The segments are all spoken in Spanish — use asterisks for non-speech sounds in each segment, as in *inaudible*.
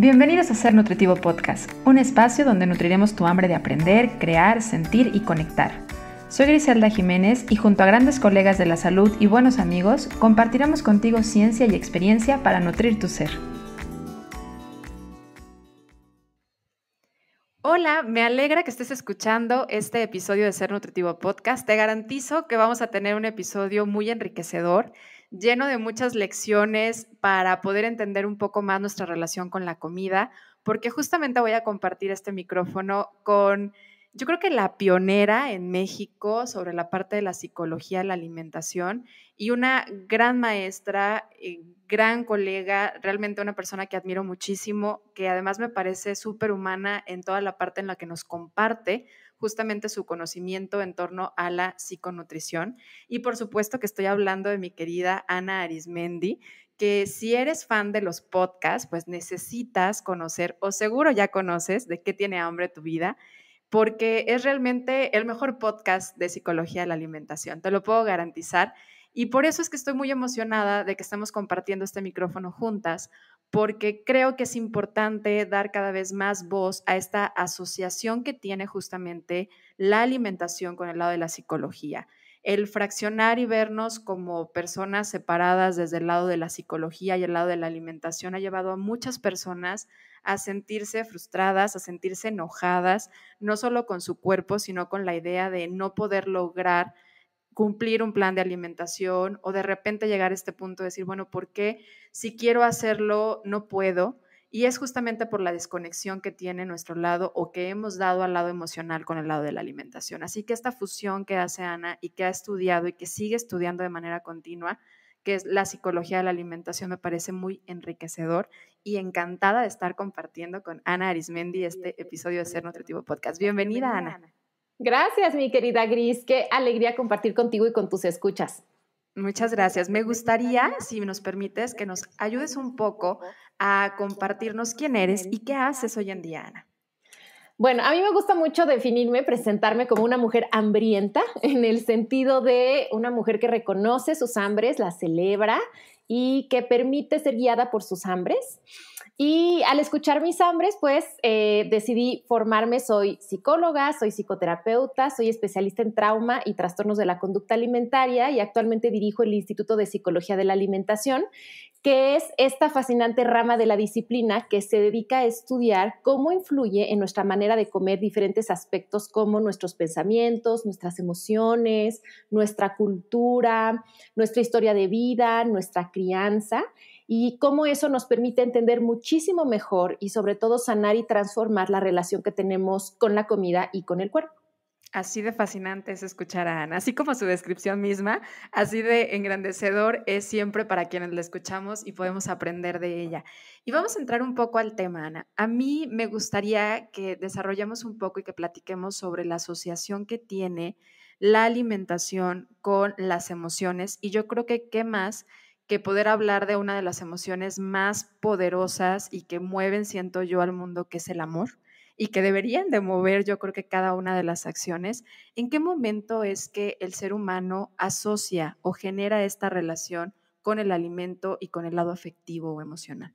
Bienvenidos a Ser Nutritivo Podcast, un espacio donde nutriremos tu hambre de aprender, crear, sentir y conectar. Soy Griselda Jiménez y junto a grandes colegas de la salud y buenos amigos, compartiremos contigo ciencia y experiencia para nutrir tu ser. Hola, me alegra que estés escuchando este episodio de Ser Nutritivo Podcast. Te garantizo que vamos a tener un episodio muy enriquecedor lleno de muchas lecciones para poder entender un poco más nuestra relación con la comida, porque justamente voy a compartir este micrófono con, yo creo que la pionera en México sobre la parte de la psicología, de la alimentación, y una gran maestra, eh, gran colega, realmente una persona que admiro muchísimo, que además me parece súper humana en toda la parte en la que nos comparte justamente su conocimiento en torno a la psiconutrición. Y por supuesto que estoy hablando de mi querida Ana Arismendi, que si eres fan de los podcasts, pues necesitas conocer, o seguro ya conoces, de qué tiene hambre tu vida, porque es realmente el mejor podcast de psicología de la alimentación, te lo puedo garantizar. Y por eso es que estoy muy emocionada de que estamos compartiendo este micrófono juntas, porque creo que es importante dar cada vez más voz a esta asociación que tiene justamente la alimentación con el lado de la psicología. El fraccionar y vernos como personas separadas desde el lado de la psicología y el lado de la alimentación ha llevado a muchas personas a sentirse frustradas, a sentirse enojadas, no solo con su cuerpo, sino con la idea de no poder lograr cumplir un plan de alimentación o de repente llegar a este punto de decir, bueno, ¿por qué si quiero hacerlo no puedo? Y es justamente por la desconexión que tiene nuestro lado o que hemos dado al lado emocional con el lado de la alimentación. Así que esta fusión que hace Ana y que ha estudiado y que sigue estudiando de manera continua, que es la psicología de la alimentación, me parece muy enriquecedor y encantada de estar compartiendo con Ana Arismendi este episodio de Ser Nutritivo Podcast. Pues, bienvenida, Ana. Gracias, mi querida Gris. Qué alegría compartir contigo y con tus escuchas. Muchas gracias. Me gustaría, si nos permites, que nos ayudes un poco a compartirnos quién eres y qué haces hoy en día, Ana. Bueno, a mí me gusta mucho definirme, presentarme como una mujer hambrienta, en el sentido de una mujer que reconoce sus hambres, la celebra y que permite ser guiada por sus hambres. Y al escuchar mis hambres, pues eh, decidí formarme, soy psicóloga, soy psicoterapeuta, soy especialista en trauma y trastornos de la conducta alimentaria y actualmente dirijo el Instituto de Psicología de la Alimentación, que es esta fascinante rama de la disciplina que se dedica a estudiar cómo influye en nuestra manera de comer diferentes aspectos como nuestros pensamientos, nuestras emociones, nuestra cultura, nuestra historia de vida, nuestra crianza y cómo eso nos permite entender muchísimo mejor y sobre todo sanar y transformar la relación que tenemos con la comida y con el cuerpo. Así de fascinante es escuchar a Ana, así como su descripción misma, así de engrandecedor es siempre para quienes la escuchamos y podemos aprender de ella. Y vamos a entrar un poco al tema, Ana. A mí me gustaría que desarrollemos un poco y que platiquemos sobre la asociación que tiene la alimentación con las emociones. Y yo creo que qué más que poder hablar de una de las emociones más poderosas y que mueven, siento yo, al mundo, que es el amor y que deberían de mover, yo creo que cada una de las acciones, ¿en qué momento es que el ser humano asocia o genera esta relación con el alimento y con el lado afectivo o emocional?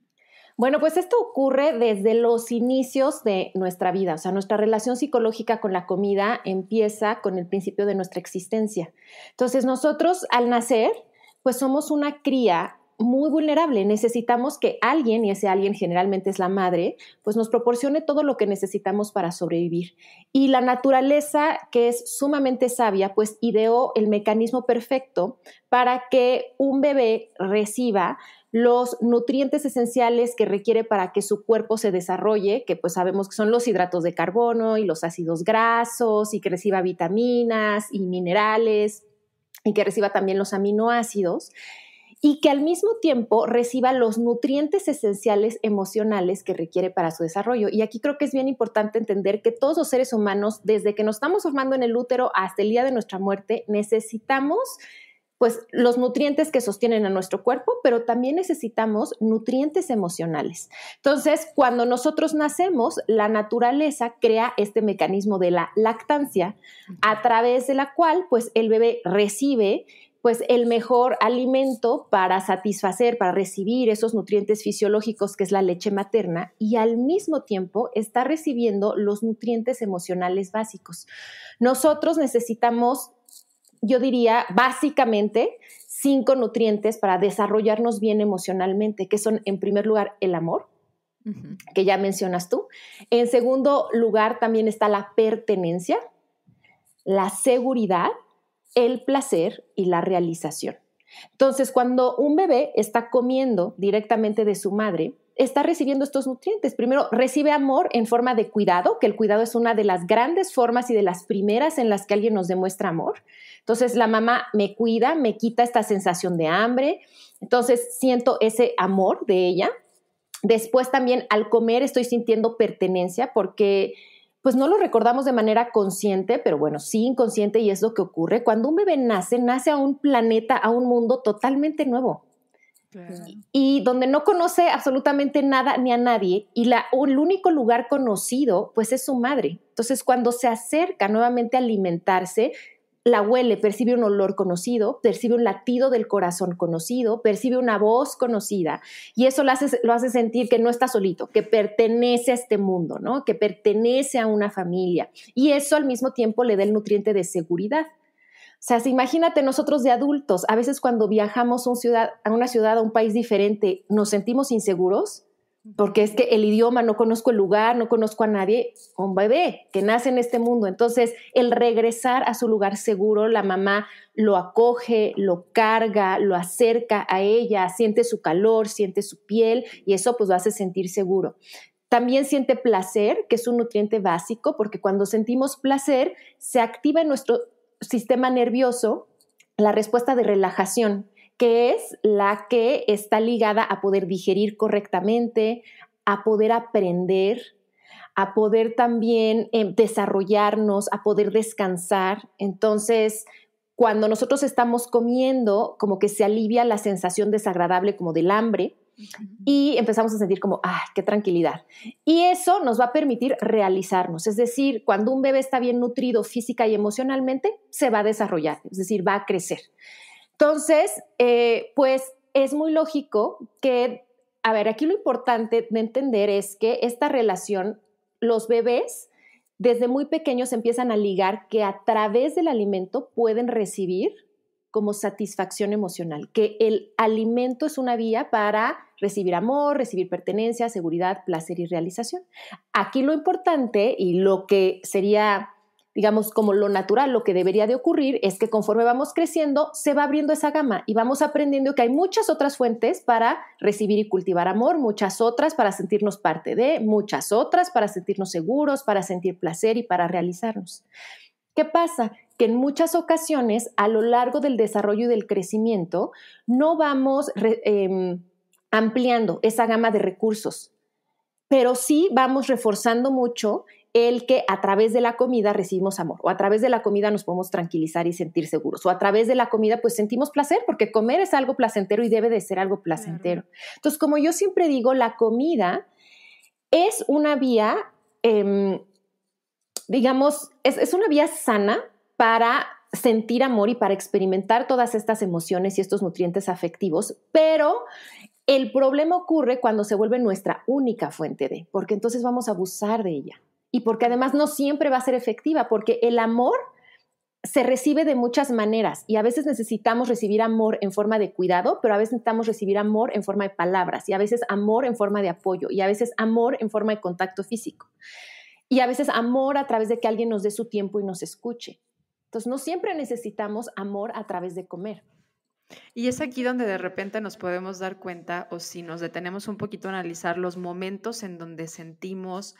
Bueno, pues esto ocurre desde los inicios de nuestra vida, o sea, nuestra relación psicológica con la comida empieza con el principio de nuestra existencia. Entonces, nosotros al nacer, pues somos una cría muy vulnerable. Necesitamos que alguien, y ese alguien generalmente es la madre, pues nos proporcione todo lo que necesitamos para sobrevivir. Y la naturaleza, que es sumamente sabia, pues ideó el mecanismo perfecto para que un bebé reciba los nutrientes esenciales que requiere para que su cuerpo se desarrolle, que pues sabemos que son los hidratos de carbono y los ácidos grasos y que reciba vitaminas y minerales y que reciba también los aminoácidos y que al mismo tiempo reciba los nutrientes esenciales emocionales que requiere para su desarrollo. Y aquí creo que es bien importante entender que todos los seres humanos, desde que nos estamos formando en el útero hasta el día de nuestra muerte, necesitamos pues los nutrientes que sostienen a nuestro cuerpo, pero también necesitamos nutrientes emocionales. Entonces, cuando nosotros nacemos, la naturaleza crea este mecanismo de la lactancia a través de la cual pues el bebé recibe pues el mejor alimento para satisfacer, para recibir esos nutrientes fisiológicos que es la leche materna y al mismo tiempo está recibiendo los nutrientes emocionales básicos. Nosotros necesitamos, yo diría, básicamente cinco nutrientes para desarrollarnos bien emocionalmente, que son en primer lugar el amor, que ya mencionas tú. En segundo lugar también está la pertenencia, la seguridad el placer y la realización. Entonces, cuando un bebé está comiendo directamente de su madre, está recibiendo estos nutrientes. Primero, recibe amor en forma de cuidado, que el cuidado es una de las grandes formas y de las primeras en las que alguien nos demuestra amor. Entonces, la mamá me cuida, me quita esta sensación de hambre, entonces siento ese amor de ella. Después también al comer estoy sintiendo pertenencia porque pues no lo recordamos de manera consciente, pero bueno, sí inconsciente y es lo que ocurre. Cuando un bebé nace, nace a un planeta, a un mundo totalmente nuevo. Y donde no conoce absolutamente nada ni a nadie, y la, el único lugar conocido, pues es su madre. Entonces, cuando se acerca nuevamente a alimentarse, la huele, percibe un olor conocido, percibe un latido del corazón conocido, percibe una voz conocida y eso lo hace, sentir que no está solito, que pertenece a este mundo, ¿no? que pertenece a una familia y eso al mismo tiempo le da el nutriente de seguridad. O sea, imagínate nosotros de adultos, a veces cuando viajamos a, un ciudad, a una ciudad, a un país diferente, nos sentimos inseguros, porque es que el idioma, no conozco el lugar, no conozco a nadie, un bebé que nace en este mundo. Entonces, el regresar a su lugar seguro, la mamá lo acoge, lo carga, lo acerca a ella, siente su calor, siente su piel y eso pues lo hace sentir seguro. También siente placer, que es un nutriente básico, porque cuando sentimos placer, se activa en nuestro sistema nervioso la respuesta de relajación que es la que está ligada a poder digerir correctamente, a poder aprender, a poder también em, desarrollarnos, a poder descansar. Entonces, cuando nosotros estamos comiendo, como que se alivia la sensación desagradable como del hambre y empezamos a sentir como, ¡ay, qué tranquilidad! Y eso nos va a permitir realizarnos, es decir, cuando un bebé está bien nutrido física y emocionalmente, se va a desarrollar, es decir, va a crecer. Entonces, eh, pues es muy lógico que, a ver, aquí lo importante de entender es que esta relación, los bebés desde muy pequeños empiezan a ligar que a través del alimento pueden recibir como satisfacción emocional, que el alimento es una vía para recibir amor, recibir pertenencia, seguridad, placer y realización. Aquí lo importante y lo que sería digamos, como lo natural, lo que debería de ocurrir es que conforme vamos creciendo, se va abriendo esa gama y vamos aprendiendo que hay muchas otras fuentes para recibir y cultivar amor, muchas otras para sentirnos parte de, muchas otras para sentirnos seguros, para sentir placer y para realizarnos. ¿Qué pasa? Que en muchas ocasiones, a lo largo del desarrollo y del crecimiento, no vamos em, ampliando esa gama de recursos, pero sí vamos reforzando mucho el que a través de la comida recibimos amor, o a través de la comida nos podemos tranquilizar y sentir seguros, o a través de la comida pues sentimos placer, porque comer es algo placentero y debe de ser algo placentero. Entonces, como yo siempre digo, la comida es una vía, em, digamos, es una vía sana para sentir amor y para experimentar todas estas emociones y estos nutrientes afectivos, pero el problema ocurre cuando se vuelve nuestra única fuente de, porque entonces vamos a abusar de ella y porque además no siempre va a ser efectiva, porque el amor se recibe de muchas maneras y a veces necesitamos recibir amor en forma de cuidado, pero a veces necesitamos recibir amor en forma de palabras y a veces amor en forma de apoyo y a veces amor en forma de contacto físico y a veces amor a través de que alguien nos dé su tiempo y nos escuche. Entonces no siempre necesitamos amor a través de comer. Y es aquí donde de repente nos podemos dar cuenta o si nos detenemos un poquito a analizar los momentos en donde sentimos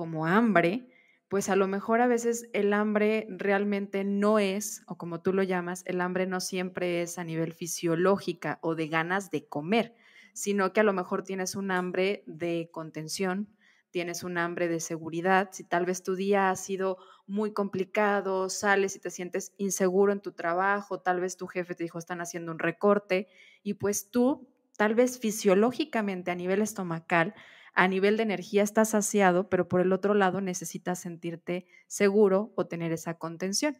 como hambre, pues a lo mejor a veces el hambre realmente no es, o como tú lo llamas, el hambre no siempre es a nivel fisiológica o de ganas de comer, sino que a lo mejor tienes un hambre de contención, tienes un hambre de seguridad, si tal vez tu día ha sido muy complicado, sales y te sientes inseguro en tu trabajo, tal vez tu jefe te dijo están haciendo un recorte y pues tú, tal vez fisiológicamente a nivel estomacal, a nivel de energía estás saciado, pero por el otro lado necesitas sentirte seguro o tener esa contención.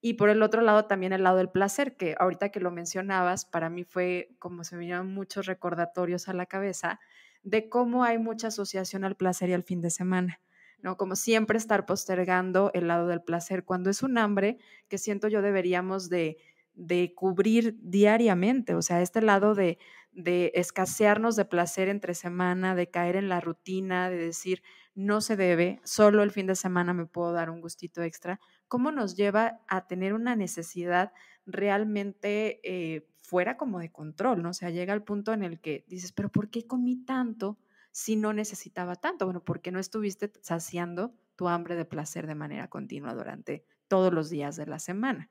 Y por el otro lado también el lado del placer, que ahorita que lo mencionabas, para mí fue como se me vinieron muchos recordatorios a la cabeza de cómo hay mucha asociación al placer y al fin de semana. ¿no? Como siempre estar postergando el lado del placer, cuando es un hambre que siento yo deberíamos de de cubrir diariamente, o sea, este lado de, de escasearnos de placer entre semana, de caer en la rutina, de decir, no se debe, solo el fin de semana me puedo dar un gustito extra, ¿cómo nos lleva a tener una necesidad realmente eh, fuera como de control? ¿no? O sea, llega el punto en el que dices, pero ¿por qué comí tanto si no necesitaba tanto? Bueno, porque no estuviste saciando tu hambre de placer de manera continua durante todos los días de la semana.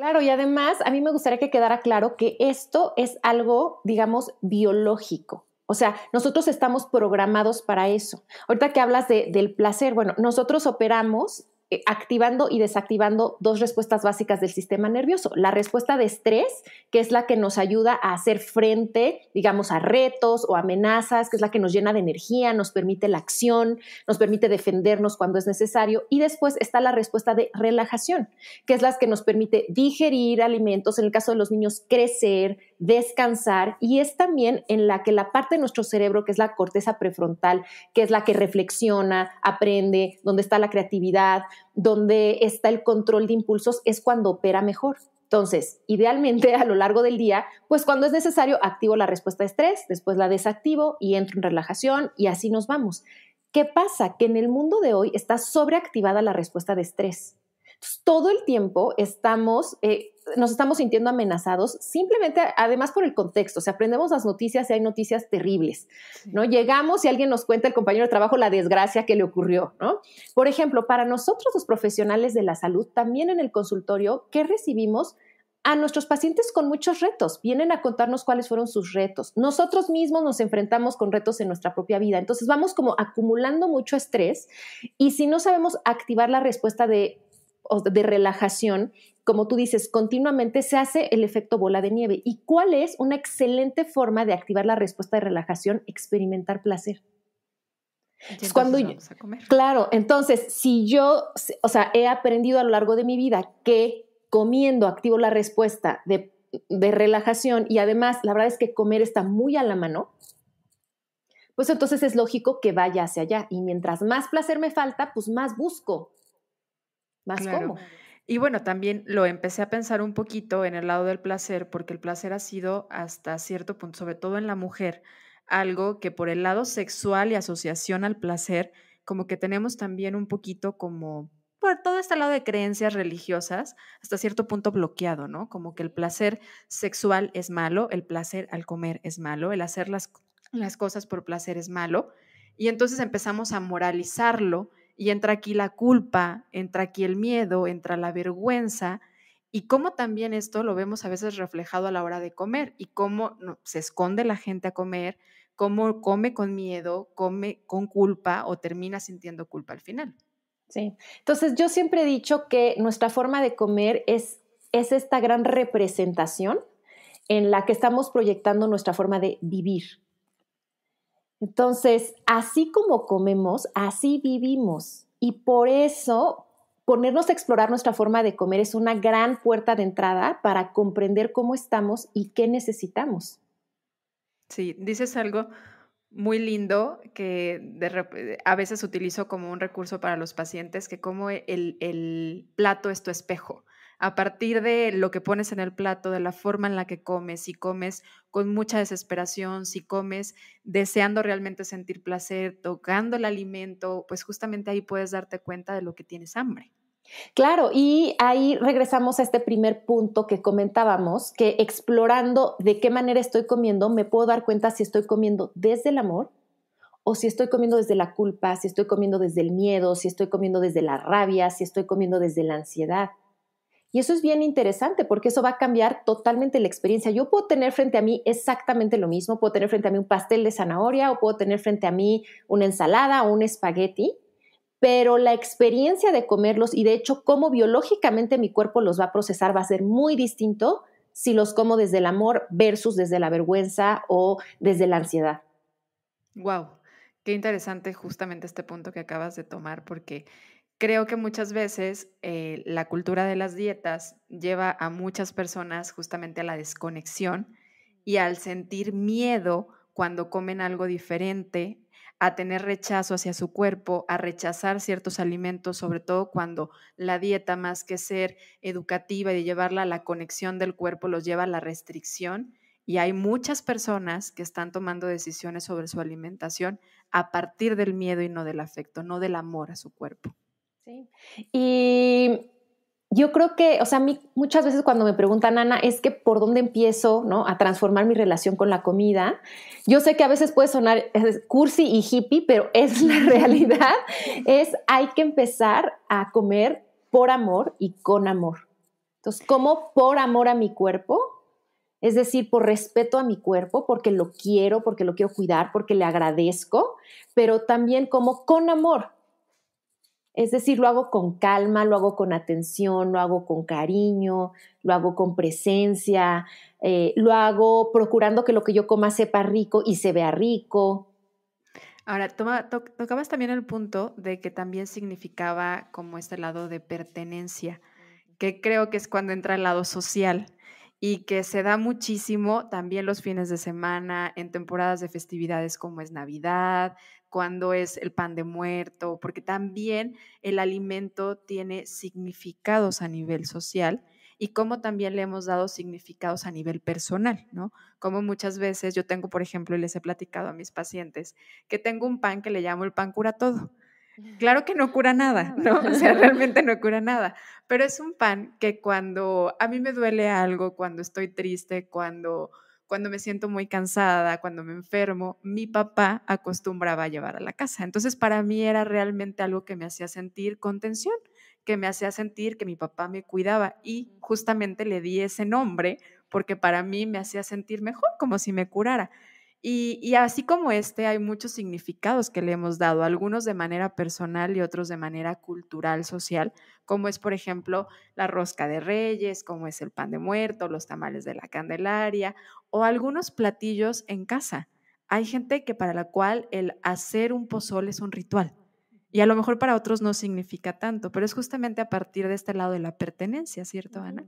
Claro, y además a mí me gustaría que quedara claro que esto es algo, digamos, biológico. O sea, nosotros estamos programados para eso. Ahorita que hablas de, del placer, bueno, nosotros operamos eh, activando y desactivando dos respuestas básicas del sistema nervioso. La respuesta de estrés, que es la que nos ayuda a hacer frente, digamos, a retos o amenazas, que es la que nos llena de energía, nos permite la acción, nos permite defendernos cuando es necesario. Y después está la respuesta de relajación, que es la que nos permite digerir alimentos, en el caso de los niños, crecer, descansar y es también en la que la parte de nuestro cerebro, que es la corteza prefrontal, que es la que reflexiona, aprende, donde está la creatividad, donde está el control de impulsos, es cuando opera mejor. Entonces, idealmente a lo largo del día, pues cuando es necesario, activo la respuesta de estrés, después la desactivo y entro en relajación y así nos vamos. ¿Qué pasa? Que en el mundo de hoy está sobreactivada la respuesta de estrés. todo el tiempo estamos eh, nos estamos sintiendo amenazados, simplemente además por el contexto, Si aprendemos las noticias y hay noticias terribles, ¿no? Llegamos y alguien nos cuenta, el compañero de trabajo, la desgracia que le ocurrió, ¿no? Por ejemplo, para nosotros los profesionales de la salud, también en el consultorio, que recibimos? a nuestros pacientes con muchos retos, vienen a contarnos cuáles fueron sus retos. Nosotros mismos nos enfrentamos con retos en nuestra propia vida, entonces vamos como acumulando mucho estrés y si no sabemos activar la respuesta de de relajación, como tú dices, continuamente se hace el efecto bola de nieve. ¿Y cuál es una excelente forma de activar la respuesta de relajación? Experimentar placer. es cuando yo, Claro, entonces, si yo, o sea, he aprendido a lo largo de mi vida que comiendo activo la respuesta de, de relajación y además la verdad es que comer está muy a la mano, pues entonces es lógico que vaya hacia allá. Y mientras más placer me falta, pues más busco más Y bueno, también lo empecé a pensar un poquito en el lado del placer, porque el placer ha sido hasta cierto punto, sobre todo en la mujer, algo que por el lado sexual y asociación al placer, como que tenemos también un poquito como por todo este lado de creencias religiosas, hasta cierto punto bloqueado, ¿no? Como que el placer sexual es malo, el placer al comer es malo, el hacer las, las cosas por placer es malo. Y entonces empezamos a moralizarlo y entra aquí la culpa, entra aquí el miedo, entra la vergüenza y cómo también esto lo vemos a veces reflejado a la hora de comer y cómo se esconde la gente a comer, cómo come con miedo, come con culpa o termina sintiendo culpa al final. Sí, entonces yo siempre he dicho que nuestra forma de comer es, es esta gran representación en la que estamos proyectando nuestra forma de vivir, entonces, así como comemos, así vivimos. Y por eso, ponernos a explorar nuestra forma de comer es una gran puerta de entrada para comprender cómo estamos y qué necesitamos. Sí, dices algo muy lindo que a veces utilizo como un recurso para los pacientes, que como el plato es tu espejo a partir de lo que pones en el plato, de la forma en la que comes, si comes con mucha desesperación, si comes deseando realmente sentir placer, tocando el alimento, pues justamente ahí puedes darte cuenta de lo que tienes hambre. Claro, y ahí regresamos a este primer punto que comentábamos, que explorando de qué manera estoy comiendo, me puedo dar cuenta si estoy comiendo desde el amor o si estoy comiendo desde la culpa, si estoy comiendo desde el miedo, si estoy comiendo desde la rabia, si estoy comiendo desde la ansiedad. Y eso es bien interesante porque eso va a cambiar totalmente la experiencia. Yo puedo tener frente a mí exactamente lo mismo, puedo tener frente a mí un pastel de zanahoria o puedo tener frente a mí una ensalada o un espagueti, pero la experiencia de comerlos y de hecho cómo biológicamente mi cuerpo los va a procesar va a ser muy distinto si los como desde el amor versus desde la vergüenza o desde la ansiedad. Wow, qué interesante justamente este punto que acabas de tomar porque Creo que muchas veces eh, la cultura de las dietas lleva a muchas personas justamente a la desconexión y mm. al sentir miedo cuando comen algo diferente, a tener rechazo hacia su cuerpo, a rechazar ciertos alimentos, sobre todo cuando la dieta, más que ser educativa y llevarla a la conexión del cuerpo, los lleva a la restricción. Y hay muchas personas que están tomando decisiones sobre su alimentación a partir del miedo y no del afecto, no del amor a su cuerpo. Y yo creo que, o sea, a mí muchas veces cuando me preguntan, Ana, es que por dónde empiezo, ¿no? A transformar mi relación con la comida. Yo sé que a veces puede sonar cursi y hippie, pero *laughs* es la realidad. es, hay que empezar a comer por amor y con amor. Entonces, como por amor a mi cuerpo, es decir, por respeto a mi cuerpo, porque lo quiero, porque lo quiero cuidar, porque le agradezco, pero también como con amor, es decir, lo hago con calma, lo hago con atención, lo hago con cariño, lo hago con presencia, eh, lo hago procurando que lo que yo coma sepa rico y se vea rico. Ahora, tocabas también el punto de que también significaba como este lado de pertenencia, que creo que es cuando entra el lado social y que se da muchísimo también los fines de semana, en temporadas de festividades como es Navidad, cuando es el pan de muerto, porque también el alimento tiene significados a nivel social y cómo también le hemos dado significados a nivel personal, ¿no? Como muchas veces yo tengo, por ejemplo, y les he platicado a mis pacientes, que tengo un pan que le llamo el pan cura todo. Claro que no cura nada, ¿no? O sea, *laughs* realmente no cura nada, pero es un pan que cuando a mí me duele algo, cuando estoy triste, cuando cuando me siento muy cansada, cuando me enfermo, mi papá acostumbraba a llevar a la casa. Entonces para mí era realmente algo que me hacía sentir contención, que me hacía sentir que mi papá me cuidaba y justamente le di ese nombre porque para mí me hacía sentir mejor, como si me curara. Y, así como este, hay muchos significados que le hemos dado, algunos de manera personal y otros de manera cultural, social, como es, por ejemplo, la rosca de reyes, como es el pan de muerto, los tamales de la candelaria o algunos platillos en casa. Hay gente que para la cual el hacer un pozol es un ritual y a lo mejor para otros no significa tanto, pero es justamente a partir de este lado de la pertenencia, ¿cierto, Ana?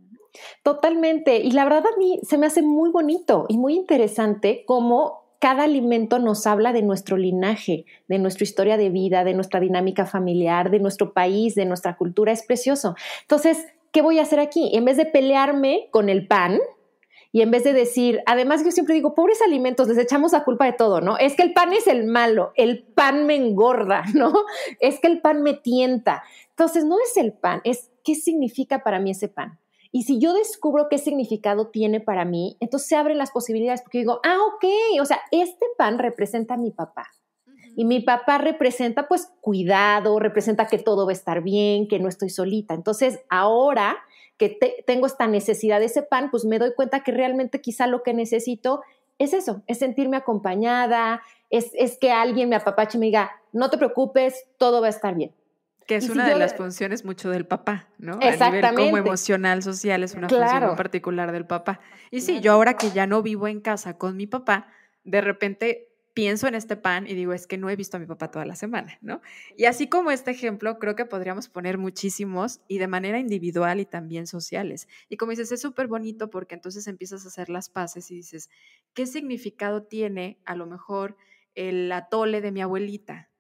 Totalmente. Y la verdad a mí se me hace muy bonito y muy interesante cómo cada alimento nos habla de nuestro linaje, de nuestra historia de vida, de nuestra dinámica familiar, de nuestro país, de nuestra cultura. Es precioso. Entonces, ¿qué voy a hacer aquí? En vez de pelearme con el pan, y en vez de decir, además yo siempre digo, pobres alimentos, les echamos la culpa de todo, ¿no? Es que el pan es el malo, el pan me engorda, *laughs* ¿no? Es que el pan me tienta. Entonces, no es el pan, es qué significa para mí ese pan. Y si yo descubro qué significado tiene para mí, entonces se abren las posibilidades porque digo, ah, ok, o sea, este pan representa a mi papá. Y mi papá representa pues cuidado, representa que todo va a estar bien, que no estoy solita. Entonces ahora que tengo esta necesidad de ese pan, pues me doy cuenta que realmente quizá lo que necesito es eso, es sentirme acompañada, es, es que alguien me apapache y me diga, no te preocupes, todo va a estar bien. Que es una de las funciones mucho del papá, ¿no? Exactamente. A como emocional, social, es una función muy particular del papá. Y sí, yo ahora que ya no vivo en casa con mi papá, de repente pienso en este pan y digo, es que no he visto a mi papá toda la semana, ¿no? Y así como este ejemplo, creo que podríamos poner muchísimos y de manera individual y también sociales. Y como dices, es súper bonito porque entonces empiezas a hacer las paces y dices, ¿qué significado tiene a lo mejor el atole de mi abuelita?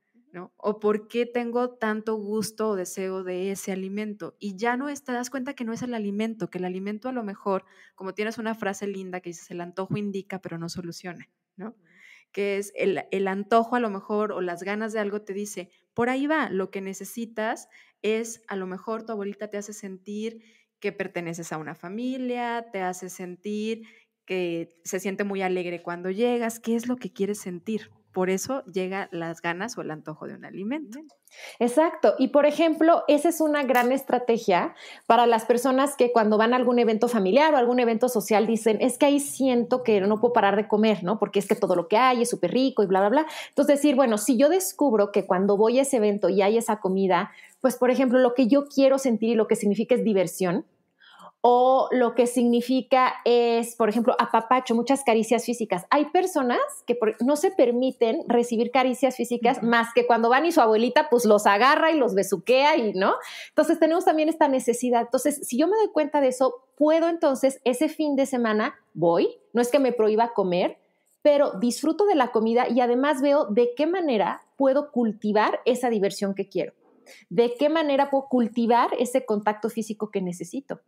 O por qué tengo tanto gusto o deseo de ese alimento. Y ya no es, te das cuenta que no es el alimento, que el alimento a lo mejor, como tienes una frase linda que dices, el antojo indica pero no soluciona, ¿no? Que es el, el antojo a lo mejor o las ganas de algo te dice, por ahí va, lo que necesitas es, a lo mejor tu abuelita te hace sentir que perteneces a una familia, te hace sentir se siente muy alegre cuando llegas, qué es lo que quieres sentir. Por eso llega las ganas o el antojo de un alimento. Exacto. Y por ejemplo, esa es una gran estrategia para las personas que cuando van a algún evento familiar o algún evento social dicen, es que ahí siento que no puedo parar de comer, ¿no? Porque es que todo lo que hay es súper rico y bla, bla, bla. Entonces decir, bueno, si yo descubro que cuando voy a ese evento y hay esa comida, pues por ejemplo, lo que yo quiero sentir y lo que significa es diversión, o lo que significa es, por ejemplo, apapacho, muchas caricias físicas. Hay personas que no se permiten recibir caricias físicas más que cuando van y su abuelita pues los agarra y los besuquea y no. Entonces tenemos también esta necesidad. Entonces, si yo me doy cuenta de eso, puedo entonces ese fin de semana voy, no es que me prohíba comer, pero disfruto de la comida y además veo de qué manera puedo cultivar esa diversión que quiero. ¿De qué manera puedo cultivar ese contacto físico que necesito?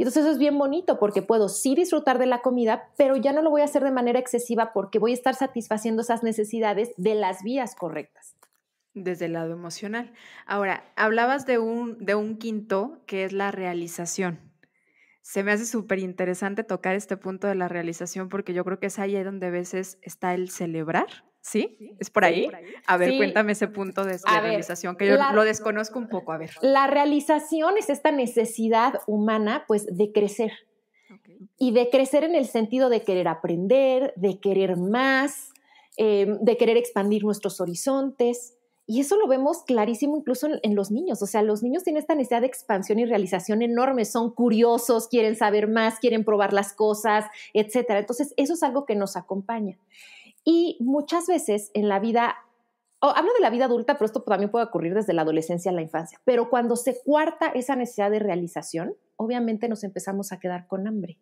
Y entonces eso es bien bonito porque puedo sí disfrutar de la comida, pero ya no lo voy a hacer de manera excesiva porque voy a estar satisfaciendo esas necesidades de las vías correctas. Desde el lado emocional. Ahora, hablabas de un, de un quinto que es la realización se me hace súper interesante tocar este punto de la realización porque yo creo que es ahí donde a veces está el celebrar ¿Sí? ¿Es por ahí? A ver, cuéntame ese punto de, realización, que yo lo desconozco un poco. A ver. La realización es esta necesidad humana, pues, de crecer. Y de crecer en el sentido de querer aprender, de querer más, em, de querer expandir nuestros horizontes. Y eso lo vemos clarísimo incluso en, los niños. O sea, los niños tienen esta necesidad de expansión y realización enorme. Son curiosos, quieren saber más, quieren probar las cosas, etcétera, Entonces, eso es algo que nos acompaña. Y muchas veces en la vida, hablo de la vida adulta, pero esto también puede ocurrir desde la adolescencia a la infancia, pero cuando se cuarta esa necesidad de realización, obviamente nos empezamos a quedar con hambre.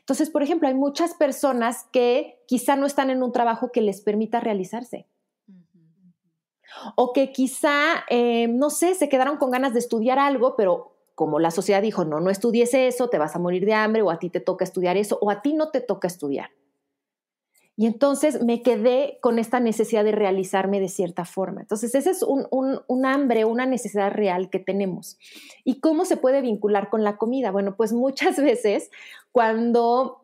Entonces, por ejemplo, hay muchas personas que quizá no están en un trabajo que les permita realizarse. O que quizá, eh, no sé, se quedaron con ganas de estudiar algo, pero como la sociedad dijo, no, no estudies eso, te vas a morir de hambre, o a ti te toca estudiar eso, o a ti no te toca estudiar. Y entonces me quedé con esta necesidad de realizarme de cierta forma. Entonces, ese es un, hambre, una necesidad real que tenemos. ¿Y cómo se puede vincular con la comida? Bueno, pues muchas *laughs* veces cuando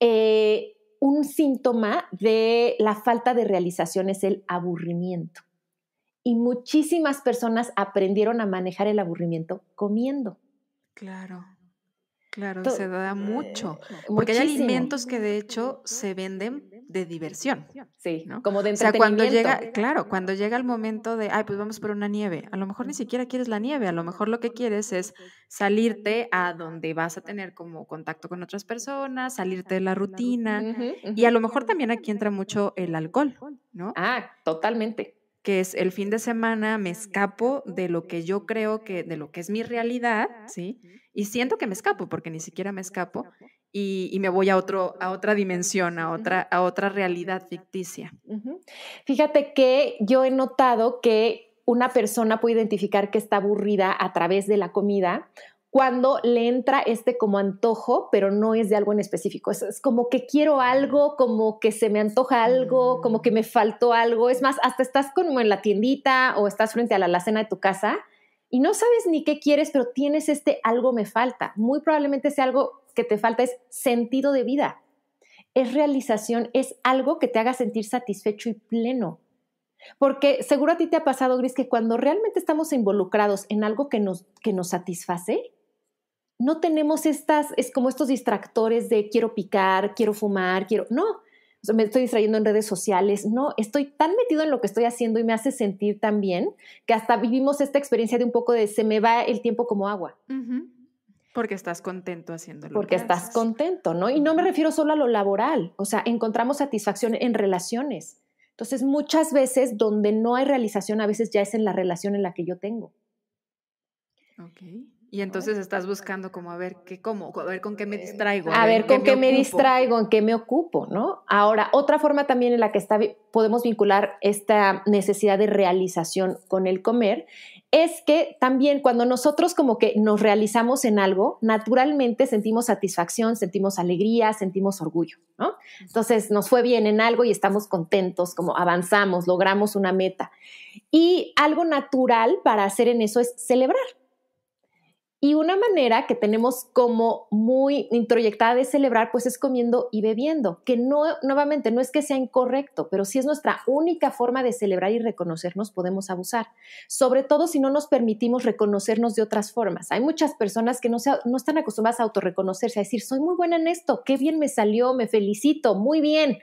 eh, un síntoma de la falta de realización es el aburrimiento. Y muchísimas personas aprendieron a manejar el aburrimiento comiendo. Claro. Claro, se da mucho. Eh, porque hay alimentos que de hecho se venden de diversión. Sí, ¿no? como de entretenimiento. cuando llega, claro, cuando llega el momento de, ay, pues vamos por una nieve, a lo mejor ni siquiera quieres la nieve, a lo mejor lo que quieres es salirte a donde vas a tener como contacto con otras personas, salirte de la rutina, y a lo mejor también aquí entra mucho el alcohol, ¿no? Ah, totalmente que es el fin de semana me escapo de lo que yo creo que, de lo que es mi realidad, ¿sí? Y siento que me escapo, porque ni siquiera me escapo, y, me voy a, otro, a otra dimensión, a otra, a otra realidad ficticia. Fíjate que yo he notado que una persona puede identificar que está aburrida a través de la comida cuando le entra este como antojo, pero no es de algo en específico. Es, como que quiero algo, como que se me antoja algo, como que me faltó algo. Es más, hasta estás como en la tiendita o estás frente a la alacena de tu casa y no sabes ni qué quieres, pero tienes este algo me falta. Muy probablemente ese algo que te falta es sentido de vida. Es realización, es algo que te haga sentir satisfecho y pleno. Porque seguro a ti te ha pasado, Gris, que cuando realmente estamos involucrados en algo que nos, que nos satisface, no tenemos estas, es como estos distractores de quiero picar, quiero fumar, quiero, no, me estoy distrayendo en redes sociales, no, estoy tan metido en lo que estoy haciendo y me hace sentir tan bien que hasta vivimos esta experiencia de un poco de se me va el tiempo como agua. Porque estás contento haciéndolo. Porque estás contento, ¿no? Y no me refiero solo a lo laboral, o sea, encontramos satisfacción en relaciones. Entonces, muchas veces donde no hay realización, a veces ya es en la relación en la que yo tengo. Okay. Y entonces estás buscando como a ver qué a ver con qué me distraigo. A, ver, con qué, me, distraigo, en qué me ocupo, ¿no? Ahora, otra forma también en la que está, podemos vincular esta necesidad de realización con el comer es que también cuando nosotros como que nos realizamos en algo, naturalmente sentimos satisfacción, sentimos alegría, sentimos orgullo, ¿no? Entonces nos fue bien en algo y estamos contentos, como avanzamos, logramos una meta. Y algo natural para hacer en eso es celebrar. Y una manera que tenemos como muy introyectada de celebrar, pues es comiendo y bebiendo, que no, nuevamente, no es que sea incorrecto, pero si es nuestra única forma de celebrar y reconocernos, podemos abusar, sobre todo si no nos permitimos reconocernos de otras formas. Hay muchas personas que no, están acostumbradas a autorreconocerse, a decir, soy muy buena en esto, qué bien me salió, me felicito, muy bien.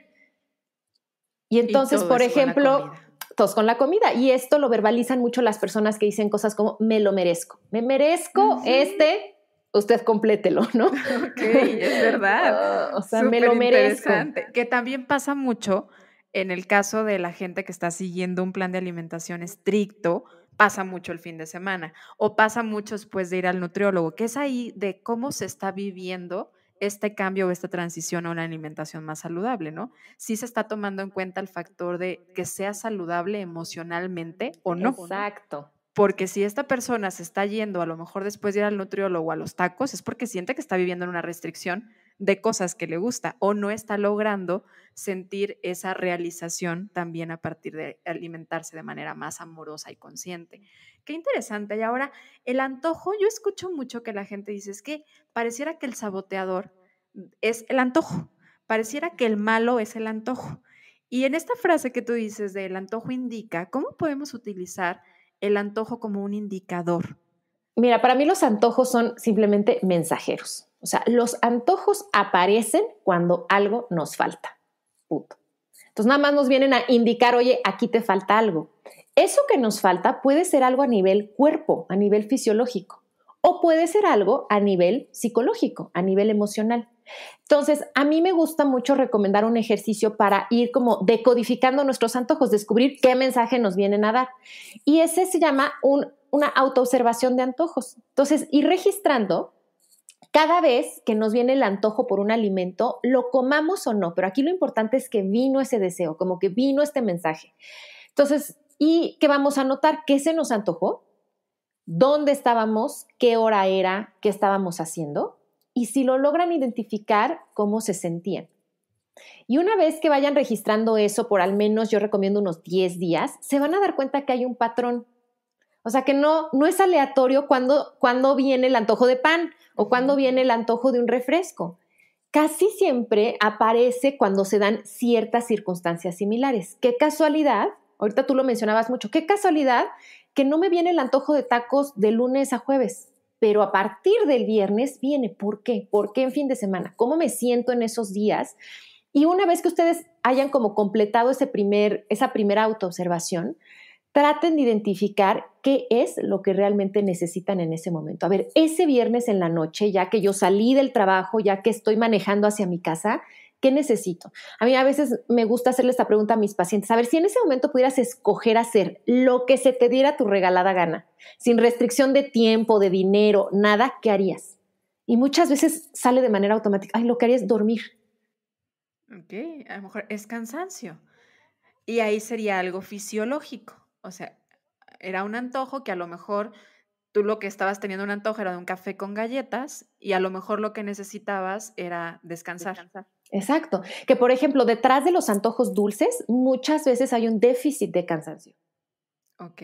Y entonces, por ejemplo, tos con la comida. Y esto lo verbalizan mucho las personas que dicen cosas como me lo merezco, me merezco este, usted complételo, *laughs* ¿no? Ok, es verdad. *laughs* o sea, me lo merezco. Que también pasa mucho en el caso de la gente que está siguiendo un plan de alimentación estricto, pasa mucho el fin de semana o pasa mucho después de ir al nutriólogo, que es ahí de cómo se está viviendo este cambio o esta transición a una alimentación más saludable, ¿no? Si se está tomando en cuenta el factor de que sea saludable emocionalmente o no. Exacto. Porque si esta persona se está yendo a lo mejor después de ir al nutriólogo a los tacos, es porque siente que está viviendo en una restricción de cosas que le gusta o no está logrando sentir esa realización también a partir de alimentarse de manera más amorosa y consciente. Qué interesante. Y ahora, el antojo, yo escucho mucho que la gente dice, es que pareciera que el saboteador es el antojo, pareciera que el malo es el antojo. Y en esta frase que tú dices de el antojo indica, ¿cómo podemos utilizar el antojo como un indicador? Mira, para mí los antojos son simplemente mensajeros. O sea, los antojos aparecen cuando algo nos falta. Puto. Entonces nada más nos vienen a indicar, oye, aquí te falta algo. Eso que nos falta puede ser algo a nivel cuerpo, a nivel fisiológico, o puede ser algo a nivel psicológico, a nivel emocional. Entonces, a mí me gusta mucho recomendar un ejercicio para ir como decodificando nuestros antojos, descubrir qué mensaje nos vienen a dar. Y ese se llama una autoobservación de antojos. Entonces, ir registrando cada vez que nos viene el antojo por un alimento, lo comamos o no, pero aquí lo importante es que vino ese deseo, como que vino este mensaje. Entonces, ¿y qué vamos a notar? ¿Qué se nos antojó? ¿Dónde estábamos? ¿Qué hora era? ¿Qué estábamos haciendo? Y si lo logran identificar, ¿cómo se sentían? Y una vez que vayan registrando eso por al menos, yo recomiendo unos 10 días, se van a dar cuenta que hay un patrón o sea que no, no es aleatorio cuando, cuando viene el antojo de pan o cuando viene el antojo de un refresco. Casi siempre aparece cuando se dan ciertas circunstancias similares. Qué casualidad, ahorita tú lo mencionabas mucho, qué casualidad que no me viene el antojo de tacos de lunes a jueves, pero a partir del viernes viene. ¿Por qué? ¿Por qué en fin de semana? ¿Cómo me siento en esos días? Y una vez que ustedes hayan como completado ese primer, esa primera autoobservación, traten de identificar qué es lo que realmente necesitan en ese momento. A ver, ese viernes en la noche, ya que yo salí del trabajo, ya que estoy manejando hacia mi casa, ¿qué necesito? A mí a veces me gusta hacerle esta pregunta a mis pacientes, a ver si en ese momento pudieras escoger hacer lo que se te diera tu regalada gana, sin restricción de tiempo, de dinero, nada, ¿qué harías? Y muchas veces sale de manera automática, ay, lo que haría es dormir. Ok, a lo mejor es cansancio. Y ahí sería algo fisiológico o sea, era un antojo que a lo mejor tú lo que estabas teniendo un antojo era de un café con galletas y a lo mejor lo que necesitabas era descansar. Exacto. Que por ejemplo, detrás de los antojos dulces, muchas veces hay un déficit de cansancio. Ok.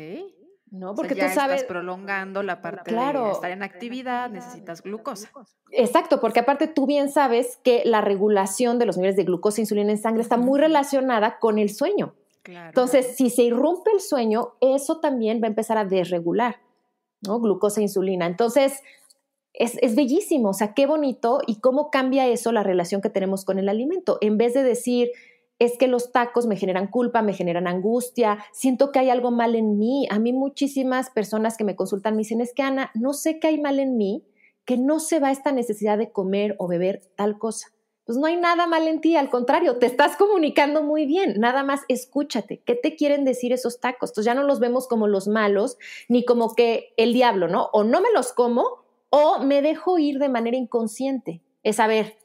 No, porque tú sabes. Estás prolongando la parte de estar en actividad, necesitas glucosa. Exacto, porque aparte tú bien sabes que la regulación de los niveles de glucosa e insulina en sangre está muy relacionada con el sueño. Entonces, si se irrumpe el sueño, eso también va a empezar a desregular, ¿no? Glucosa, e insulina. Entonces, es, es, bellísimo, o sea, qué bonito y cómo cambia eso la relación que tenemos con el alimento. En vez de decir, es que los tacos me generan culpa, me generan angustia, siento que hay algo mal en mí. A mí muchísimas personas que me consultan me dicen, es que Ana, no sé qué hay mal en mí, que no se va esta necesidad de comer o beber tal cosa pues no hay nada mal en ti, al contrario, te estás comunicando muy bien, nada más escúchate, ¿qué te quieren decir esos tacos? Entonces ya no los vemos como los malos, ni como que el diablo, ¿no? O no me los como o me dejo ir de manera inconsciente. Es saber,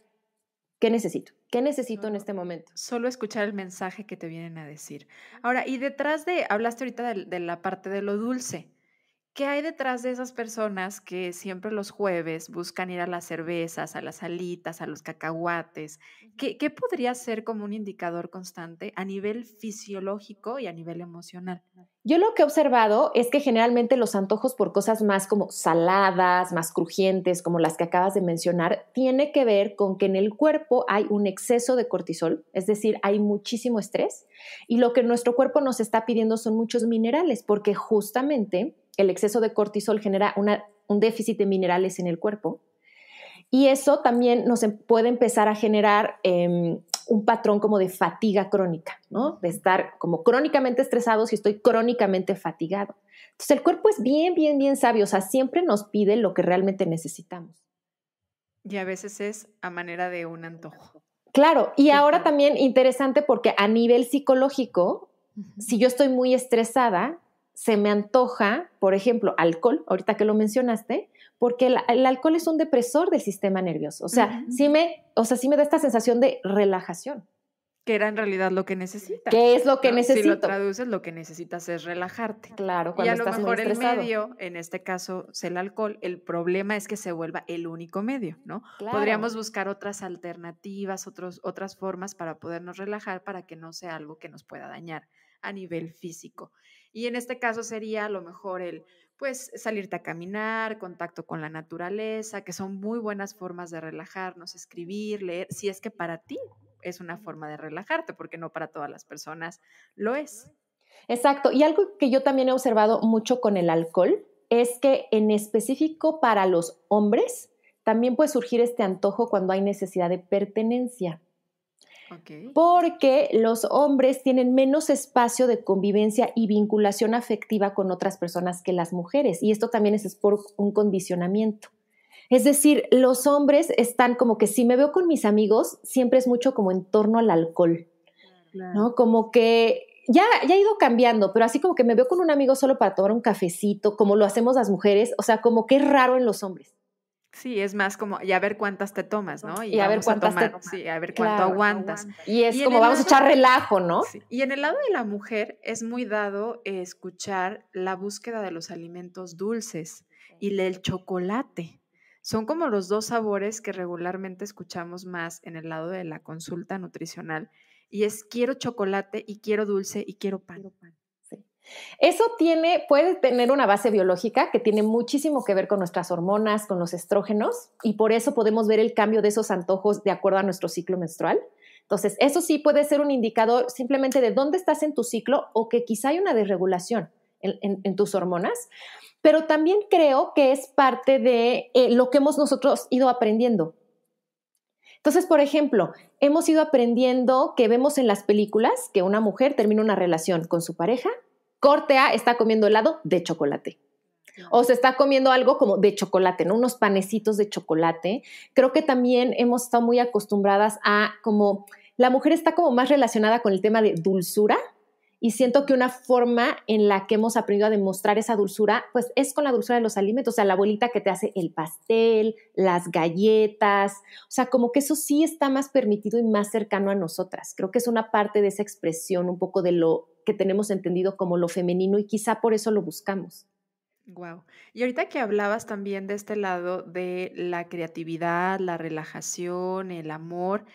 ¿qué necesito? ¿Qué necesito en este momento? Solo escuchar el mensaje que te vienen a decir. Ahora, y detrás de, hablaste ahorita de la parte de lo dulce. ¿Qué hay detrás de esas personas que siempre los jueves buscan ir a las cervezas, a las salitas, a los cacahuates? ¿Qué, qué podría ser como un indicador constante a nivel fisiológico y a nivel emocional? Yo lo que he observado es que generalmente los antojos por cosas más como saladas, más crujientes, como las que acabas de mencionar, tiene que ver con que en el cuerpo hay un exceso de cortisol, es decir, hay muchísimo estrés y lo que nuestro cuerpo nos está pidiendo son muchos minerales, porque justamente el exceso de cortisol genera un déficit de minerales en el cuerpo. Y eso también nos em, puede empezar a generar em, un patrón como de fatiga crónica, ¿no? De estar como crónicamente estresado si estoy crónicamente fatigado. Entonces el cuerpo es bien, bien, bien sabio, o sea, siempre nos pide lo que realmente necesitamos. Y a veces es a manera de un antojo. Claro, y ahora también interesante porque a nivel psicológico, si yo estoy muy estresada, se me antoja, por ejemplo, alcohol, ahorita que lo mencionaste, porque el, alcohol es un depresor del sistema nervioso. O sea, sí me, o sea, sí me da esta sensación de relajación. Que era en realidad lo que necesitas. ¿Qué es lo que necesito? Si lo traduces, lo que necesitas es relajarte. Claro, cuando y a estás lo mejor el medio, en este caso es el alcohol, el problema es que se vuelva el único medio, ¿no? Claro. Podríamos buscar otras alternativas, otras formas para podernos relajar, para que no sea algo que nos pueda dañar a nivel físico. Y en este caso sería a lo mejor el, pues, salirte a caminar, contacto con la naturaleza, que son muy buenas formas de relajarnos, escribir, leer, si es que para ti es una forma de relajarte, porque no para todas las personas lo es. Exacto. Y algo que yo también he observado mucho con el alcohol es que en específico para los hombres también puede surgir este antojo cuando hay necesidad de pertenencia. Porque los hombres tienen menos espacio de convivencia y vinculación afectiva con otras personas que las mujeres. Y esto también es por un condicionamiento. Es decir, los hombres están como que si me veo con mis amigos, siempre es mucho como en torno al alcohol, ¿no? Como que ya, ya ha ido cambiando, pero así como que me veo con un amigo solo para tomar un cafecito, como lo hacemos las mujeres, o sea, como que es raro en los hombres. Sí, es más como, y a ver cuántas te tomas, ¿no? Y, a ver cuántas a Sí, a ver cuánto aguantas. Y es como, vamos a echar relajo, ¿no? Y en el lado de la mujer es muy dado escuchar la búsqueda de los alimentos dulces y el chocolate. Son como los dos sabores que regularmente escuchamos más en el lado de la consulta nutricional. Y es quiero chocolate y quiero dulce y quiero Quiero pan. Eso tiene, puede tener una base biológica que tiene muchísimo que ver con nuestras hormonas, con los estrógenos, y por eso podemos ver el cambio de esos antojos de acuerdo a nuestro ciclo menstrual. Entonces, eso sí puede ser un indicador simplemente de dónde estás en tu ciclo o que quizá hay una desregulación en, tus hormonas, pero también creo que es parte de eh, lo que hemos nosotros ido aprendiendo. Entonces, por ejemplo, hemos ido aprendiendo que vemos en las películas que una mujer termina una relación con su pareja Corte está comiendo helado de chocolate. O se está comiendo algo como de chocolate, Unos panecitos de chocolate. Creo que también hemos estado muy acostumbradas a como la mujer está como más relacionada con el tema de dulzura y siento que una forma en la que hemos aprendido a demostrar esa dulzura, pues es con la dulzura de los alimentos, o sea, la abuelita que te hace el pastel, las galletas, o sea, como que eso sí está más permitido y más cercano a nosotras. Creo que es una parte de esa expresión un poco de lo que tenemos entendido como lo femenino y quizá por eso lo buscamos. Wow. Y ahorita que hablabas también de este lado de la creatividad, la relajación, el amor,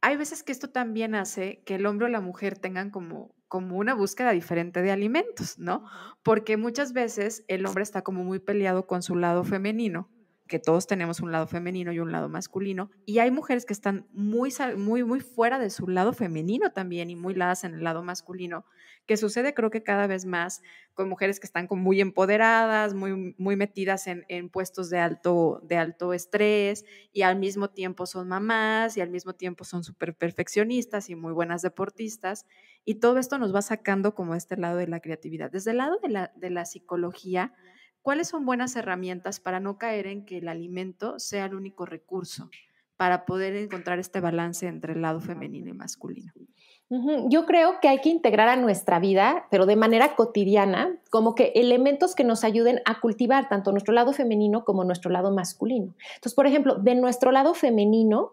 hay veces que esto también hace que el hombre o la mujer tengan como como una búsqueda diferente de alimentos, ¿no? Porque muchas veces el hombre está como muy peleado con su lado femenino que todos tenemos un lado femenino y un lado masculino, y hay mujeres que están muy, muy, muy fuera de su lado femenino también y muy ladas en el lado masculino, que sucede creo que cada vez más con mujeres que están como muy empoderadas, muy, muy metidas en, puestos de alto, de alto estrés y al mismo tiempo son mamás y al mismo tiempo son súper perfeccionistas y muy buenas deportistas, y todo esto nos va sacando como este lado de la creatividad. Desde el lado de la, de la psicología, ¿cuáles son buenas herramientas para no caer en que el alimento sea el único recurso para poder encontrar este balance entre el lado femenino y masculino? Yo creo que hay que integrar a nuestra vida, pero de manera cotidiana, como que elementos que nos ayuden a cultivar tanto nuestro lado femenino como nuestro lado masculino. Entonces, por ejemplo, de nuestro lado femenino,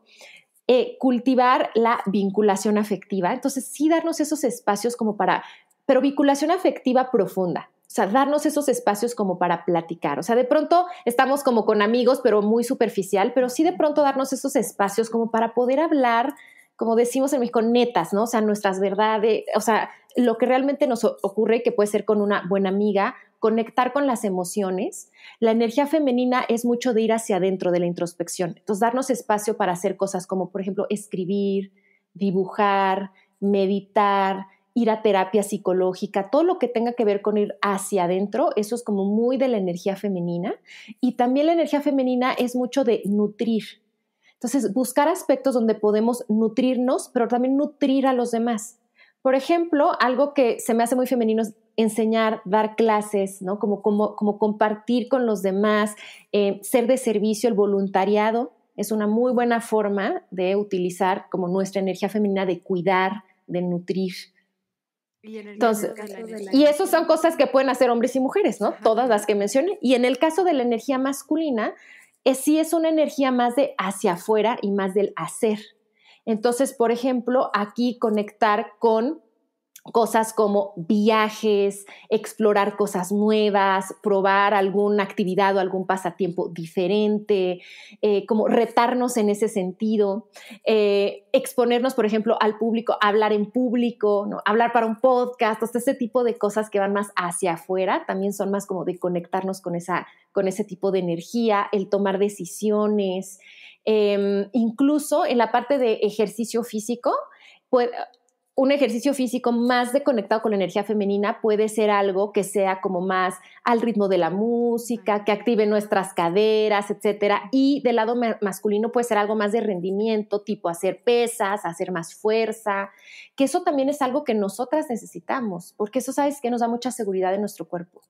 eh, cultivar la vinculación afectiva. Entonces, sí darnos esos espacios como para, pero vinculación afectiva profunda sea, darnos esos espacios como para platicar. O sea, de pronto estamos como con amigos, pero muy superficial, pero sí de pronto darnos esos espacios como para poder hablar, como decimos en México, netas, ¿no? O sea, nuestras verdades, o sea, lo que realmente nos ocurre, que puede ser con una buena amiga, conectar con las emociones. La energía femenina es mucho de ir hacia adentro de la introspección. Entonces, darnos espacio para hacer cosas como, por ejemplo, escribir, dibujar, meditar, ir a terapia psicológica, todo lo que tenga que ver con ir hacia adentro, eso es como muy de la energía femenina. Y también la energía femenina es mucho de nutrir. Entonces, buscar aspectos donde podemos nutrirnos, pero también nutrir a los demás. Por ejemplo, algo que se me hace muy femenino es enseñar, dar clases, ¿no? Como, compartir con los demás, eh, ser de servicio, el voluntariado. Es una muy buena forma de utilizar como nuestra energía femenina de cuidar, de nutrir. Y Entonces, y eso son cosas que pueden hacer hombres y mujeres, ¿no? Todas las que mencioné. Y en el caso de la energía masculina, es, sí es una energía más de hacia afuera y más del hacer. Entonces, por ejemplo, aquí conectar con cosas como viajes, explorar cosas nuevas, probar alguna actividad o algún pasatiempo diferente, eh, como retarnos en ese sentido, eh, exponernos, por ejemplo, al público, hablar en público, hablar para un podcast, ese tipo de cosas que van más hacia afuera, también son más como de conectarnos con, esa, con ese tipo de energía, el tomar decisiones, em, incluso en la parte de ejercicio físico, puede, un ejercicio físico más de conectado con la energía femenina puede ser algo que sea como más al ritmo de la música, que active nuestras caderas, etcétera. Y del lado masculino puede ser algo más de rendimiento, tipo hacer pesas, hacer más fuerza, que eso también es algo que nosotras necesitamos, porque eso sabes que nos da mucha seguridad en nuestro cuerpo.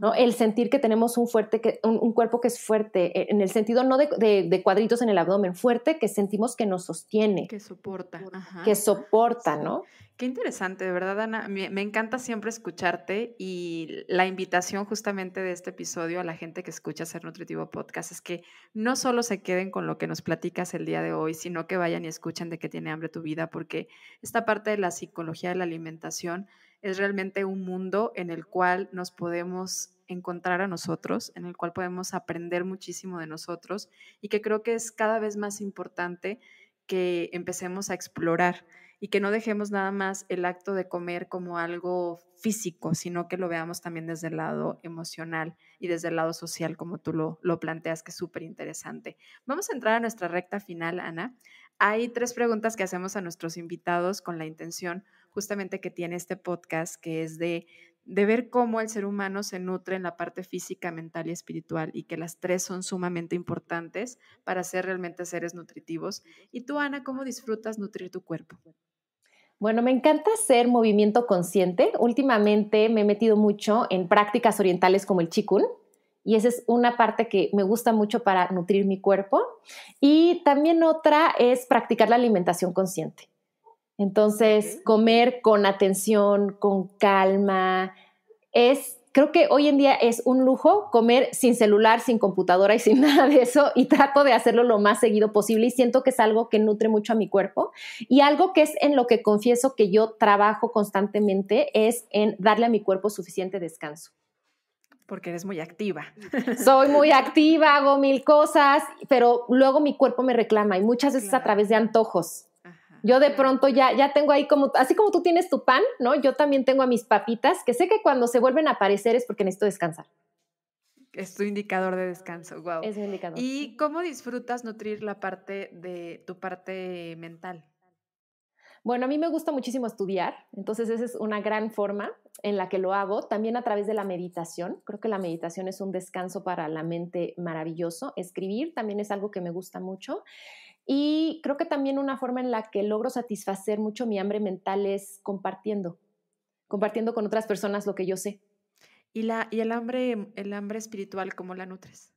¿no? El sentir que tenemos un, fuerte que, un, cuerpo que es fuerte, eh, en el sentido no de, cuadritos en el abdomen, fuerte que sentimos que nos sostiene. Que soporta. Que soporta, ¿no? Qué interesante, de verdad, Ana. Me, me, encanta siempre escucharte y la invitación justamente de este episodio a la gente que escucha Ser Nutritivo Podcast es que no solo se queden con lo que nos platicas el día de hoy, sino que vayan y escuchen de qué tiene hambre tu vida, porque esta parte de la psicología de la alimentación es realmente un mundo en el cual nos podemos encontrar a nosotros, en el cual podemos aprender muchísimo de nosotros y que creo que es cada vez más importante que empecemos a explorar y que no dejemos nada más el acto de comer como algo físico, sino que lo veamos también desde el lado emocional y desde el lado social, como tú lo, planteas, que es súper interesante. Vamos a entrar a nuestra recta final, Ana. Hay tres preguntas que hacemos a nuestros invitados con la intención justamente que tiene este podcast, que es de, ver cómo el ser humano se nutre en la parte física, mental y espiritual y que las tres son sumamente importantes para ser realmente seres nutritivos. Y tú, Ana, ¿cómo disfrutas nutrir tu cuerpo? Bueno, me encanta hacer movimiento consciente. Últimamente me he metido mucho en prácticas orientales como el chikun, y esa es una parte que me gusta mucho para nutrir mi cuerpo. Y también otra es practicar la alimentación consciente. Entonces, comer con atención, con calma, es, creo que hoy en día es un lujo comer sin celular, sin computadora y *laughs* sin nada de eso, y trato de hacerlo lo más seguido posible y siento que es algo que nutre mucho a mi cuerpo. Y algo que es en lo que confieso que yo trabajo constantemente es en darle a mi cuerpo suficiente descanso. Porque eres muy activa. *laughs* Soy muy activa, hago mil cosas, pero luego mi cuerpo me reclama y muchas veces a través de antojos. Yo de pronto ya, ya tengo ahí como, así como tú tienes tu pan, ¿no? Yo también tengo a mis papitas, que sé que cuando se vuelven a aparecer es porque necesito descansar. Es tu indicador de descanso, wow. Es indicador. ¿Y cómo disfrutas nutrir la parte de tu parte mental? Bueno, a mí me gusta muchísimo estudiar, entonces esa es una gran forma en la que lo hago, también a través de la meditación. Creo que la meditación es un descanso para la mente maravilloso. Escribir también es algo que me gusta mucho. Y creo que también una forma en la que logro satisfacer mucho mi hambre mental es compartiendo, compartiendo con otras personas lo que yo sé. ¿Y, la, y el, hambre, el hambre espiritual, cómo la nutres?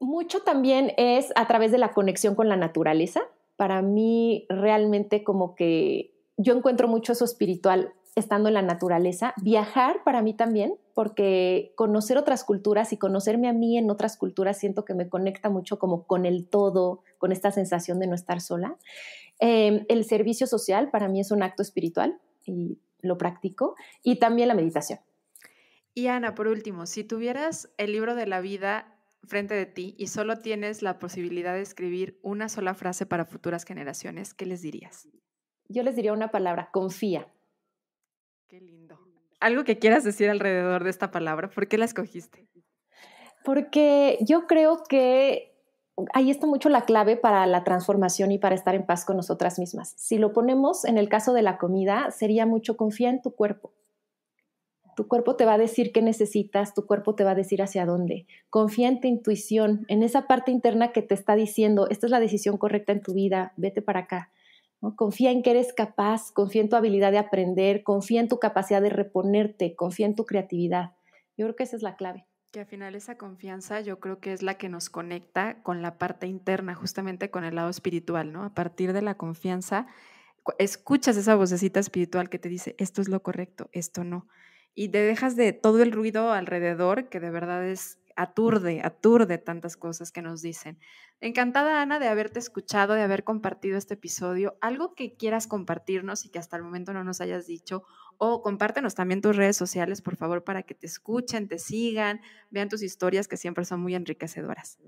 Mucho también es a través de la conexión con la naturaleza para mí realmente como que yo encuentro mucho eso espiritual estando en la naturaleza. Viajar para mí también, porque conocer otras culturas y conocerme a mí en otras culturas siento que me conecta mucho como con el todo, con esta sensación de no estar sola. Eh, el servicio social para mí es un acto espiritual y lo practico. Y también la meditación. Y Ana, por último, si tuvieras el libro de la vida frente de ti y solo tienes la posibilidad de escribir una sola frase para futuras generaciones, ¿qué les dirías? Yo les diría una palabra, confía. Qué lindo. ¿Algo que quieras decir alrededor de esta palabra? ¿Por qué la escogiste? Porque yo creo que ahí está mucho la clave para la transformación y para estar en paz con nosotras mismas. Si lo ponemos en el caso de la comida, sería mucho confía en tu cuerpo tu cuerpo te va a decir qué necesitas, tu cuerpo te va a decir hacia dónde. Confía en tu intuición, en esa parte interna que te está diciendo, esta es la decisión correcta en tu vida, vete para acá. Confía en que eres capaz, confía en tu habilidad de aprender, confía en tu capacidad de reponerte, confía en tu creatividad. Yo creo que esa es la clave. Que al final esa confianza yo creo que es la que nos conecta con la parte interna, justamente con el lado espiritual, ¿no? A partir de la confianza, escuchas esa vocecita espiritual que te dice, esto es lo correcto, esto no y te dejas de todo el ruido alrededor, que de verdad es aturde, aturde tantas cosas que nos dicen. Encantada, Ana, de haberte escuchado, de haber compartido este episodio. Algo que quieras compartirnos y que hasta el momento no nos hayas dicho, o compártenos también tus redes sociales, por favor, para que te escuchen, te sigan, vean tus historias que siempre son muy enriquecedoras.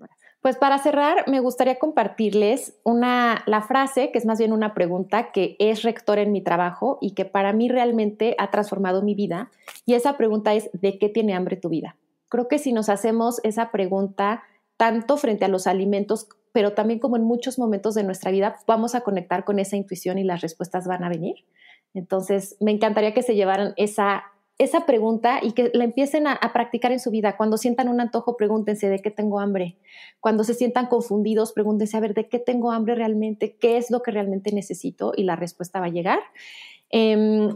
Pues para cerrar, me gustaría compartirles una, la frase, que es más bien una pregunta, que es rector en mi trabajo y que para mí realmente ha transformado mi vida. Y esa pregunta es, ¿de qué tiene hambre tu vida? Creo que si nos hacemos esa pregunta, tanto frente a los alimentos, pero también como en muchos momentos de nuestra vida, vamos a conectar con esa intuición y las respuestas van a venir. Entonces, me encantaría que se llevaran esa, esa pregunta y que la empiecen a, practicar en su vida. Cuando sientan un antojo, pregúntense de qué tengo hambre. Cuando se sientan confundidos, pregúntense a ver de qué tengo hambre realmente, qué es lo que realmente necesito y la respuesta va a llegar. Em,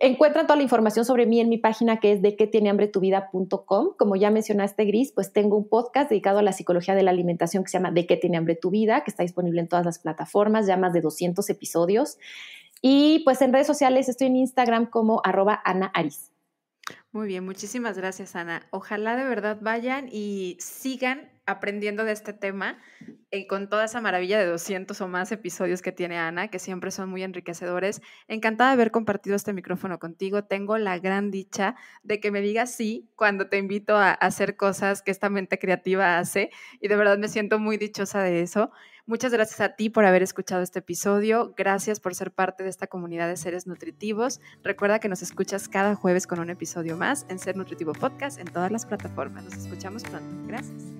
encuentran toda la información sobre mí en mi página que es de que tiene hambre tu vida.com. Como ya mencionaste, Gris, pues tengo un podcast dedicado a la psicología de la alimentación que se llama De Que tiene hambre tu vida, que está disponible en todas las plataformas, ya más de 200 episodios. Y pues en redes sociales estoy en Instagram como arroba Ana Aris. Muy bien, muchísimas gracias Ana. Ojalá de verdad vayan y sigan aprendiendo de este tema y eh, con toda esa maravilla de 200 o más episodios que tiene Ana, que siempre son muy enriquecedores. Encantada de haber compartido este micrófono contigo. Tengo la gran dicha de que me digas sí cuando te invito a hacer cosas que esta mente creativa hace y de verdad me siento muy dichosa de eso. Muchas gracias a ti por haber escuchado este episodio. Gracias por ser parte de esta comunidad de seres nutritivos. Recuerda que nos escuchas cada jueves con un episodio más en Ser Nutritivo Podcast en todas las plataformas. Nos escuchamos pronto. Gracias.